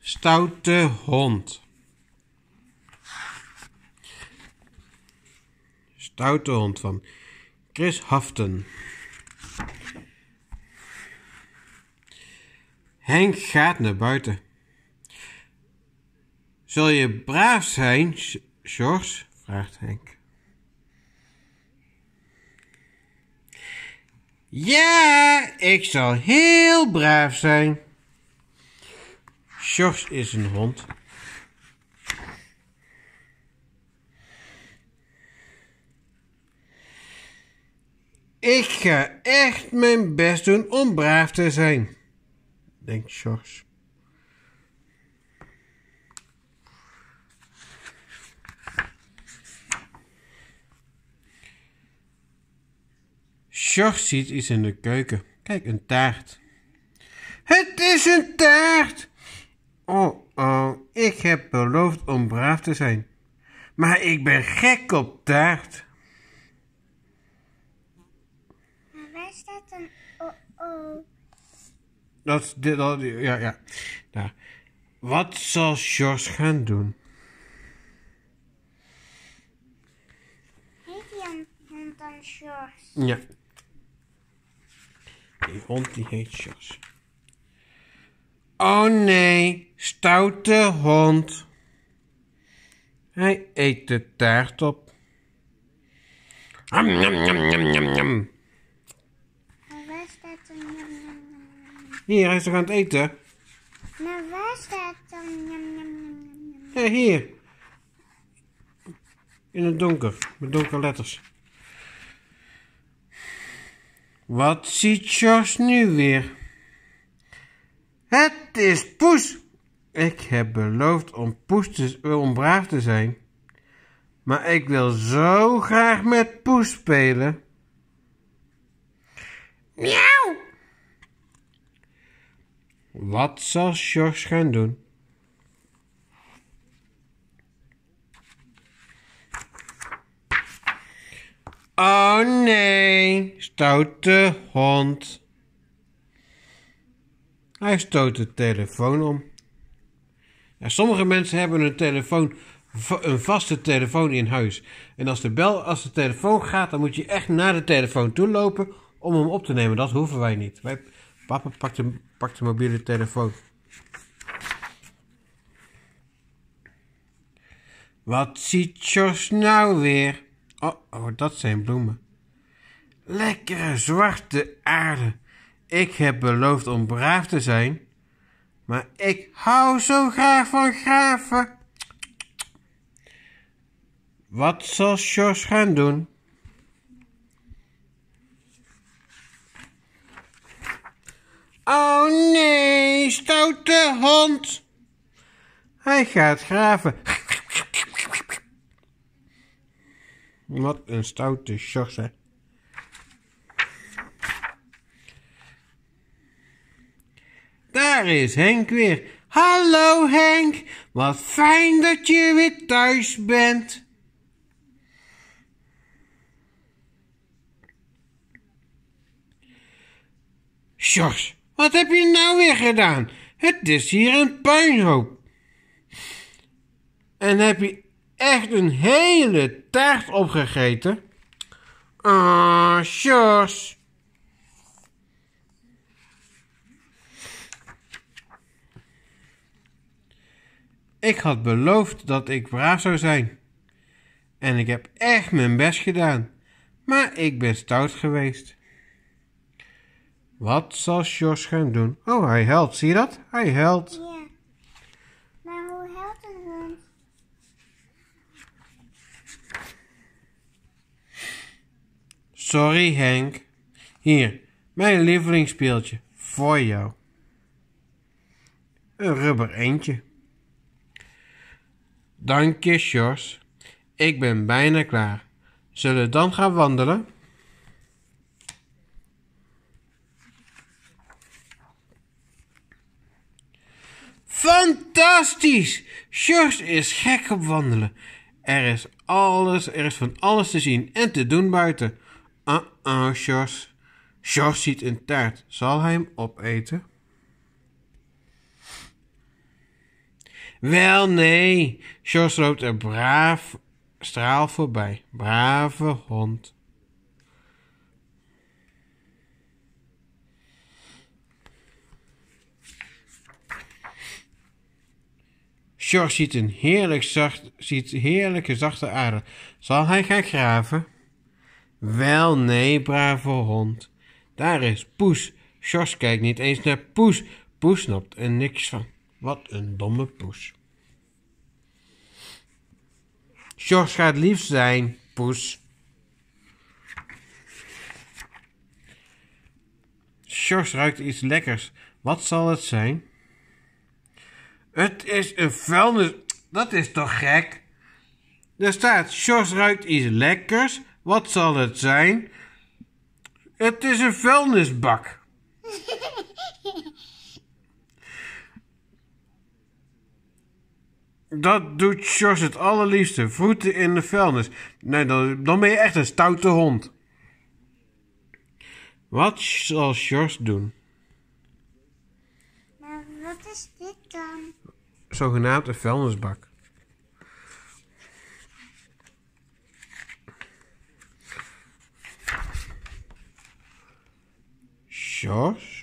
stoute hond. Stoute hond van Chris Haften. Henk gaat naar buiten. Zul je braaf zijn, George? vraagt Henk. Ja, ik zal heel braaf zijn. George is een hond. Ik ga echt mijn best doen om braaf te zijn, denkt George. George ziet iets in de keuken. Kijk, een taart. Het is een taart! Oh, oh, ik heb beloofd om braaf te zijn. Maar ik ben gek op taart. Maar waar staat een oh-oh? Dat, dit, dat, ja, ja. Daar. Wat zal George gaan doen? Heet die hond dan George? Ja. Die hond die heet George. Oh nee, stoute hond. Hij eet de taart op. Ham, nam, nam, nam, Waar staat dan Hier, hij is toch aan het eten? Maar waar staat dan Ja, hier. In het donker, met donkere letters. Wat ziet Jos nu weer? Het is Poes! Ik heb beloofd om, poes te, eh, om braaf te zijn. Maar ik wil zo graag met Poes spelen. Miauw! Wat zal George gaan doen? Oh nee, stoute hond. Hij stoot de telefoon om. sommige mensen hebben een telefoon, een vaste telefoon in huis. En als de bel, als de telefoon gaat, dan moet je echt naar de telefoon toe lopen om hem op te nemen. Dat hoeven wij niet. Wij, papa pakt de, pakt de mobiele telefoon. Wat ziet Jos nou weer? Oh, oh, dat zijn bloemen. Lekkere zwarte aarde. Ik heb beloofd om braaf te zijn, maar ik hou zo graag van graven. Wat zal George gaan doen? Oh nee, stoute hond. Hij gaat graven. Wat een stoute George, is Henk weer. Hallo Henk, wat fijn dat je weer thuis bent. Sjors, wat heb je nou weer gedaan? Het is hier een puinhoop. En heb je echt een hele taart opgegeten? Ah, Sjors. Ik had beloofd dat ik braaf zou zijn. En ik heb echt mijn best gedaan, maar ik ben stout geweest. Wat zal Jos gaan doen? Oh, hij helpt. Zie je dat? Hij helpt. Ja. Maar hoe helpt het dan? Sorry, Henk. Hier, mijn lievelingsspeeltje. Voor jou. Een rubber eendje. Dank je, Sjors. Ik ben bijna klaar. Zullen we dan gaan wandelen? Fantastisch! Sjors is gek op wandelen. Er is alles, er is van alles te zien en te doen buiten. Ah, uh ziet een taart. Zal hij hem opeten? Wel, nee. George loopt er braaf straal voorbij. Brave hond. George ziet een heerlijk zacht, ziet heerlijke zachte aarde. Zal hij gaan graven? Wel, nee, brave hond. Daar is Poes. George kijkt niet eens naar Poes. Poes snapt er niks van. Wat een domme poes. George gaat lief zijn, poes. George ruikt iets lekkers. Wat zal het zijn? Het is een vuilnis... Dat is toch gek? Daar staat, George ruikt iets lekkers. Wat zal het zijn? Het is een vuilnisbak. Dat doet George het allerliefste. Voeten in de vuilnis. Nee, dan, dan ben je echt een stoute hond. Wat zal George doen? Maar wat is dit dan? Zogenaamd een vuilnisbak. George?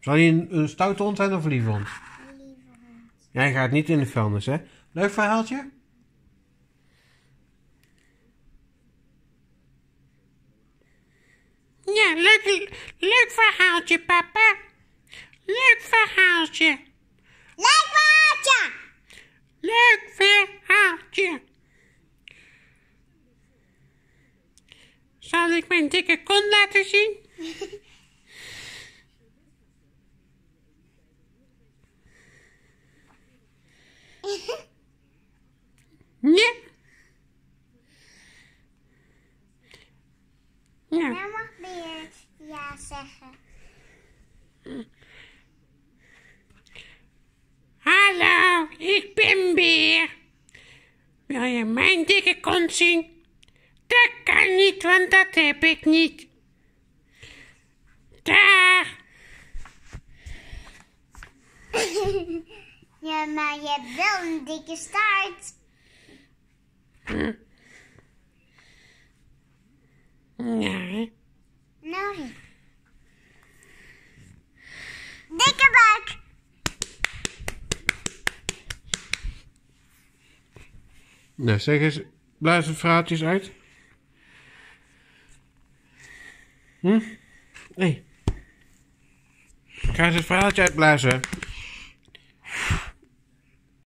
Zal je een, een stoute hond zijn of een lieve hond? Jij gaat niet in de vuilnis, hè? Leuk verhaaltje? Ja, leuk, leuk verhaaltje, papa. Leuk verhaaltje. Leuk verhaaltje. Leuk verhaaltje. Zal ik mijn dikke kont laten zien? Hallo, ik ben Beer. Wil je mijn dikke kont zien? Dat kan niet, want dat heb ik niet. Daar. ja, maar je hebt wel een dikke staart. Nee. Hm. Nee. Nou, Dikke buik. Nou, zeg eens, blaas het vraatjes uit. Hm? Nee. Ga eens het vraatje uitblazen.